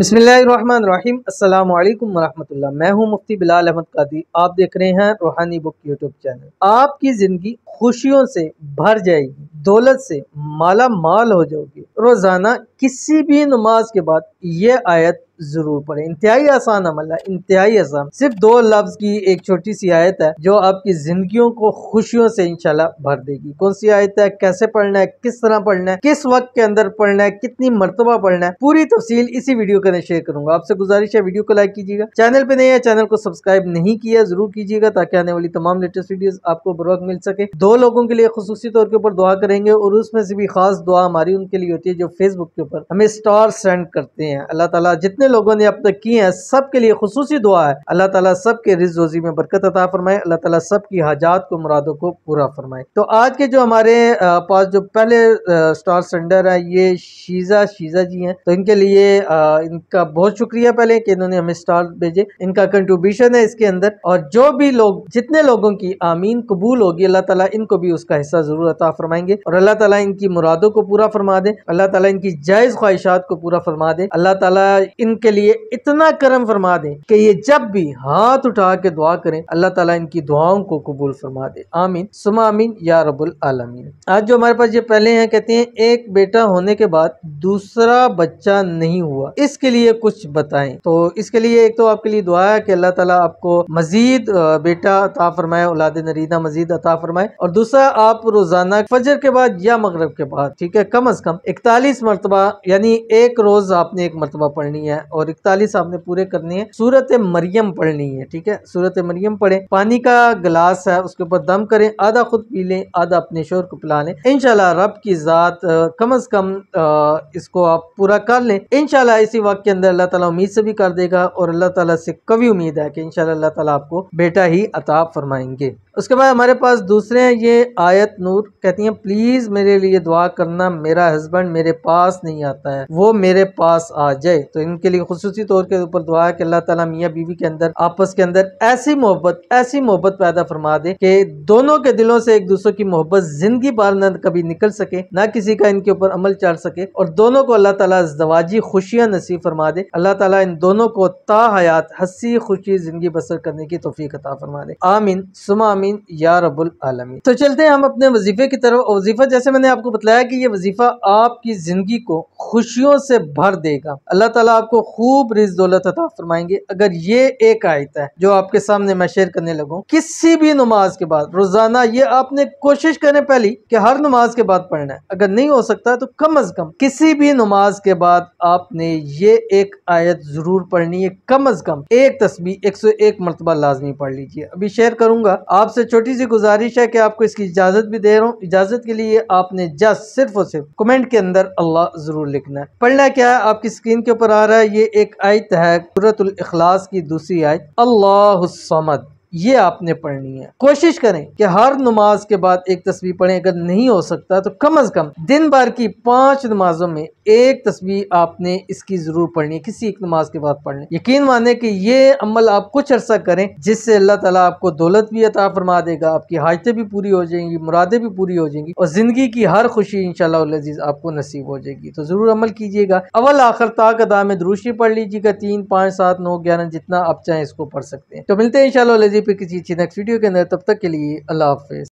बसमीम अल्लाम मैं हूं मुफ्ती बिलाल अहमद कादी आप देख रहे हैं रूहानी बुक यूट्यूब चैनल आपकी ज़िंदगी खुशियों से भर जाएगी दौलत से माला माल हो जाओगे रोज़ाना किसी भी नमाज के बाद ये आयत ज़रूर पढ़े इंतहाई आसान अमल है इंतहाई आसान सिर्फ दो लफ्ज़ की एक छोटी सी आयत है जो आपकी ज़िंदगियों को खुशियों से इंशाल्लाह भर देगी कौन सी आयत है कैसे पढ़ना है किस तरह पढ़ना है किस वक्त के अंदर पढ़ना है कितनी मरतबा पढ़ना है पूरी तफसील इसी वीडियो के अंदर शेयर करूंगा आपसे गुजारिश है वीडियो को लाइक कीजिएगा चैनल पर नहीं है चैनल को सब्सक्राइब नहीं किया ज़रूर कीजिएगा ताकि आने वाली तमाम लेटेस्ट वीडियो आपको बर मिल सके दो लोगों के लिए खसूसी तौर के ऊपर दुआ करें करेंगे और उसमें से भी ख़ास दुआ हमारी उनके लिए होती है जो फेसबुक के ऊपर हमें स्टार सेंड करते हैं अल्लाह ताला जितने लोगों ने अब तक किए हैं सब के लिए खसूसी दुआ है अल्लाह ताला सब के रिज रोजी में बरकत अता फरमाए अल्लाह ताला सब की हाजात को मुरादों को पूरा फरमाए तो आज के जो हमारे पास जो पहले स्टार सेंडर है ये शीज़ा शीज़ा जी हैं तो इनके लिए इनका बहुत शुक्रिया पहले कि इन्होंने हमें स्टार भेजे इनका कंट्रीब्यूशन है इसके अंदर और जो भी लोग जितने लोगों की आमीन कबूल होगी अल्लाह ताला इनको भी उसका हिस्सा ज़रूर अता फरमाएंगे और अल्लाह ताला इनकी मुरादों को पूरा फरमा दे अल्लाह ताला इनकी जायज़ ख्वाहिशात को पूरा फरमा दे अल्लाह ताला इनके लिए इतना करम फरमा दे कि ये जब भी हाथ उठा के दुआ करें अल्लाह ताला इनकी दुआओं को कबूल फरमा दे आमीन सुमा आमीन या रबुल आलमीन आज जो हमारे पास ये पहले हैं कहते हैं एक बेटा होने के बाद दूसरा बच्चा नहीं हुआ इसके लिए कुछ बताए तो इसके लिए एक तो आपके लिए दुआ है कि अल्लाह ताला आपको मजीद बेटा अता फरमाए औलाद नरीदा मजीद अता फरमाए और दूसरा आप रोजाना फजर के बाद या मगरब के बाद ठीक है कम अज़ कम इकतालीस मरतबा यानी एक रोज़ आपने एक मरतबा पढ़नी है और इकतालीस आपने पूरे करनी है सूरत मरियम पढ़नी है ठीक है सूरत मरियम पढ़ें पानी का गिलास है उसके ऊपर दम करें आधा खुद पी लें आधा अपने शोर को पिला लें इनशाला रब की ज़ात कम अज़ कम इसको आप पूरा कर लें इनशाला इसी वक्त के अंदर अल्लाह ताला उम्मीद से भी कर देगा और अल्लाह ताला से कभी उम्मीद है कि इनशाला अल्लाह ताला आपको बेटा ही अताब फरमाएंगे उसके बाद हमारे पास दूसरे हैं ये आयत नूर कहती हैं प्लीज़ प्लीज़ मेरे लिए दुआ करना मेरा हस्बैंड मेरे पास नहीं आता है वो मेरे पास आ जाए तो इनके लिए खसूसी तौर के ऊपर दुआ है कि अल्लाह ताला मियां बीवी के अंदर आपस के अंदर ऐसी मोहब्बत ऐसी मोहब्बत पैदा फरमा दे कि दोनों के दिलों से एक दूसरे की मोहब्बत जिंदगी भर न कभी निकल सके ना किसी का इनके ऊपर अमल चढ़ सके और दोनों को अल्लाह ताला जवाजी खुशियाँ नसीब फरमा दे अल्लाह ताला इन दोनों को ता हयात हंसी खुशी जिंदगी बसर करने की तोफ़ी अता फरमा दे आमीन सुमा आमीन या रबुल आलमीन तो चलते हैं हम अपने वजीफे की तरफ वजीफ़ा जैसे मैंने आपको बताया कि ये वजीफ़ा आपकी ज़िंदगी को खुशियों से भर देगा अल्लाह ताला आपको खूब रिज दौलत अता फरमाएंगे अगर ये एक आयत है जो आपके सामने मैं शेयर करने लगू किसी भी नमाज के बाद रोज़ाना ये आपने कोशिश करें पहली कि हर नमाज के बाद पढ़ना है अगर नहीं हो सकता तो कम अज़ कम किसी भी नमाज के बाद आपने ये एक आयत ज़रूर पढ़नी है कम अज़ कम एक तस्वीर एक सौ एक मरतबा लाजमी पढ़ लीजिए अभी शेयर करूंगा आपसे छोटी सी गुजारिश है कि आपको इसकी इजाज़त भी दे रहा हूँ इजाज़त के के लिए आपने जस्ट सिर्फ और सिर्फ कमेंट के अंदर अल्लाह ज़रूर लिखना है पढ़ना क्या है आपकी स्क्रीन के ऊपर आ रहा है ये एक आयत है सूरतुल इखलास की दूसरी आयत अल्लाह समद ये आपने पढ़नी है कोशिश करें कि हर नमाज के बाद एक तस्वीर पढ़ें अगर नहीं हो सकता तो कम अज कम दिन भर की पांच नमाजों में एक तस्वीर आपने इसकी जरूर पढ़नी है किसी एक नमाज के बाद पढ़ने यकीन माने कि ये अमल आप कुछ अर्सा करें जिससे अल्लाह ताला आपको दौलत भी अता फरमा देगा आपकी हाजतें भी पूरी हो जाएंगी मुरादें भी पूरी हो जाएंगी और जिंदगी की हर खुशी इनशालाजीज आपको नसीब हो जाएगी तो जरूर अमल कीजिएगा अवल आखिर ताक अदा में द्रूशी पढ़ लीजिएगा तीन पाँच सात नौ ग्यारह जितना आप चाहें इसको पढ़ सकते हैं तो मिलते हैं इन फिर किसी अच्छी नेक्स्ट वीडियो के अंदर तब तक के लिए अल्लाह हाफिज़